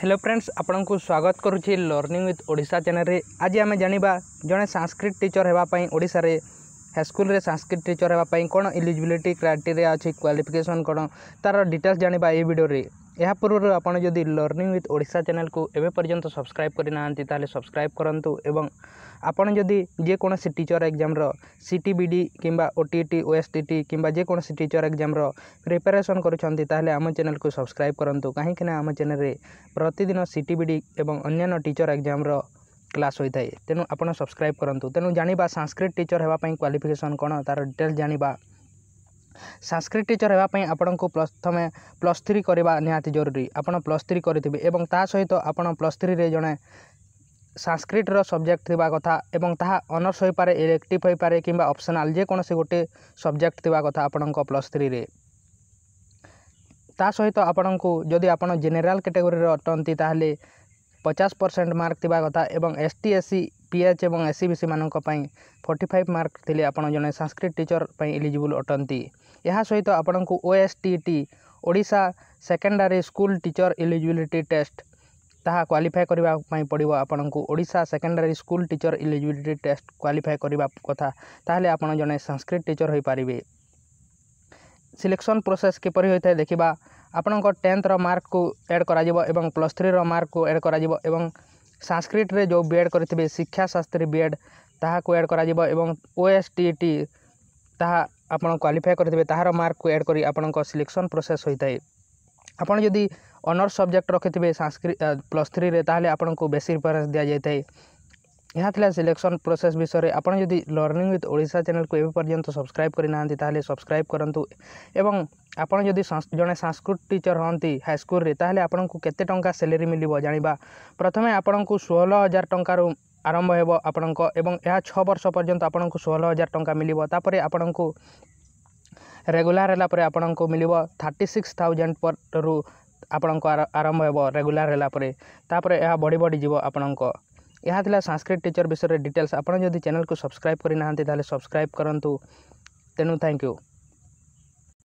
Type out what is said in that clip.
hello friends आपको स्वागत करुच्ची लर्णिंग विथ ओडा चैनल आज आम जाना जड़े सांस्कृत टीचर होगापी ओडार हाईस्कल में टीचर होगापी कौन इलिजिबिलिटी क्राइटेरी अच्छी क्वाफिकेसन कौन तार डिटेल्स जाना ये भिडियो ଏହା ପୂର୍ବରୁ ଆପଣ ଯଦି ଲର୍ଣ୍ଣିଂ ୱିଥ୍ ଓଡ଼ିଶା ଚ୍ୟାନେଲ୍କୁ ଏବେ ପର୍ଯ୍ୟନ୍ତ ସବସ୍କ୍ରାଇବ୍ କରିନାହାନ୍ତି ତାହେଲେ ସବସ୍କ୍ରାଇବ୍ କରନ୍ତୁ ଏବଂ ଆପଣ ଯଦି ଯେକୌଣସି ଟିଚର୍ ଏକ୍ଜାମ୍ର ସି ଟି ବି ଡ଼ି କିମ୍ବା ଓ ଟି ଟି ଓ ଏସ୍ ଟି ଟି କିମ୍ବା ଯେକୌଣସି ଟିଚର୍ ଏକ୍ଜାମ୍ର ପ୍ରିପାରେସନ୍ କରୁଛନ୍ତି ତାହେଲେ ଆମ ଚ୍ୟାନେଲ୍କୁ ସବସ୍କ୍ରାଇବ୍ କରନ୍ତୁ କାହିଁକିନା ଆମ ଚ୍ୟାନେଲ୍ରେ ପ୍ରତିଦିନ ସି ଟି ବି ଡ଼ି ଏବଂ ଅନ୍ୟାନ୍ୟ ଟିଚର୍ ଏକ୍ଜାମ୍ର କ୍ଲାସ୍ ହୋଇଥାଏ ତେଣୁ ଆପଣ ସବସ୍କ୍ରାଇବ୍ କରନ୍ତୁ ତେଣୁ ଜାଣିବା ସାଂସ୍କ୍ରିଟ୍ ଟିଚର୍ ହେବା ପାଇଁ କ୍ୱାଲିଫିକେସନ୍ କ'ଣ ତା'ର ଡିଟେଲ୍ ଜାଣିବା ସାଂସ୍କ୍ରିଟ ଟିଚର ହେବା ପାଇଁ ଆପଣଙ୍କୁ ପ୍ରଥମେ ପ୍ଲସ୍ ଥ୍ରୀ କରିବା ନିହାତି ଜରୁରୀ ଆପଣ ପ୍ଲସ୍ ଥ୍ରୀ କରିଥିବେ ଏବଂ ତା ସହିତ ଆପଣ ପ୍ଲସ୍ ଥ୍ରୀରେ ଜଣେ ସାଂସ୍କ୍ରିଟର ସବଜେକ୍ଟ ଥିବା କଥା ଏବଂ ତାହା ଅନର୍ସ ହୋଇପାରେ ଇଲେକ୍ଟିଭ ହୋଇପାରେ କିମ୍ବା ଅପ୍ସନାଲ୍ ଯେକୌଣସି ଗୋଟିଏ ସବଜେକ୍ଟ ଥିବା କଥା ଆପଣଙ୍କ ପ୍ଲସ୍ ଥ୍ରୀରେ ତା ସହିତ ଆପଣଙ୍କୁ ଯଦି ଆପଣ ଜେନେରାଲ କାଟେଗୋରିରେ ଅଟନ୍ତି ତାହେଲେ ପଚାଶ ପରସେଣ୍ଟ ମାର୍କ ଥିବା କଥା ଏବଂ S T S C P H ଏବଂ ଏସ୍ ସି ବି ସି ମାନଙ୍କ ପାଇଁ ଫର୍ଟି ଫାଇଭ୍ ମାର୍କ ଥିଲେ ଆପଣ ଜଣେ ସାଂସ୍କ୍ରିଟ ଟିଚର ପାଇଁ ଇଲିଜିବୁଲ୍ ଅଟନ୍ତି ଏହା ସହିତ ଆପଣଙ୍କୁ O S T T Odisha secondary school teacher eligibility test ତାହା କ୍ୱାଲିଫାଏ କରିବା ପାଇଁ ପଡ଼ିବ ଆପଣଙ୍କୁ Odisha secondary school teacher eligibility test qualify କରିବା କଥା ତାହେଲେ ଆପଣ ଜଣେ ସାଂସ୍କ୍ରିଟ୍ ଟିଚର୍ ହୋଇପାରିବେ ସିଲେକ୍ସନ୍ ପ୍ରୋସେସ୍ କିପରି ହୋଇଥାଏ ଦେଖିବା ଆପଣଙ୍କ ଟେନ୍ଥର ମାର୍କକୁ ଏଡ଼୍ କରାଯିବ ଏବଂ ପ୍ଲସ୍ ଥ୍ରୀର ମାର୍କକୁ ଏଡ଼୍ କରାଯିବ ଏବଂ ସାଂସ୍କ୍ରିଟ୍ରେ ଯେଉଁ ବି ଏଡ଼୍ କରିଥିବେ ଶିକ୍ଷାଶାସ୍ତ୍ରୀ ବି ଏଡ଼୍ ତାହାକୁ ଏଡ଼୍ କରାଯିବ ଏବଂ ଓ ଏସ୍ ଟି ଟି ତାହା ଆପଣ କ୍ୱାଲିଫାଏ କରିଥିବେ ତାହାର ମାର୍କକୁ ଆଡ଼୍ କରି ଆପଣଙ୍କ ସିଲେକ୍ସନ୍ ପ୍ରୋସେସ୍ ହୋଇଥାଏ ଆପଣ ଯଦି ଅନର୍ସ ସବଜେକ୍ଟ ରଖିଥିବେ ସାଂସ୍କ୍ରି ପ୍ଲସ୍ ଥ୍ରୀରେ ତାହେଲେ ଆପଣଙ୍କୁ ବେଶୀ ପ୍ରିଫରେନ୍ସ ଦିଆଯାଇଥାଏ ଏହା ଥିଲା ସିଲେକ୍ସନ୍ ପ୍ରୋସେସ୍ ବିଷୟରେ ଆପଣ ଯଦି ଲର୍ଣ୍ଣିଂ ୱିଥ୍ ଓଡ଼ିଶା ଚ୍ୟାନେଲ୍କୁ ଏବେ ପର୍ଯ୍ୟନ୍ତ ସବସ୍କ୍ରାଇବ୍ କରିନାହାନ୍ତି ତାହେଲେ ସବସ୍କ୍ରାଇବ୍ କରନ୍ତୁ ଏବଂ ଆପଣ ଯଦି ଜଣେ ସାଂସ୍କୃତ ଟିଚର୍ ହୁଅନ୍ତି ହାଇସ୍କୁଲରେ ତାହେଲେ ଆପଣଙ୍କୁ କେତେ ଟଙ୍କା ସାଲେରୀ ମିଳିବ ଜାଣିବା ପ୍ରଥମେ ଆପଣଙ୍କୁ ଷୋହଳ ହଜାର ଟଙ୍କାରୁ आरंभ हो आपण छर्ष पर्यंत आपन को षोह हजार टाँचा मिलतापुर आपण को रेगुला आपण को मिल थी सिक्स थाउजेंड पर रु आपण आरंभ हो रेगुलापर तापर यह बढ़ी बढ़ी जीव आपण यह सांस्कृत टीचर विषय डिटेल्स आपड़ जब चेल को सब्सक्राइब करना सब्सक्राइब करूँ तेणु थैंक यू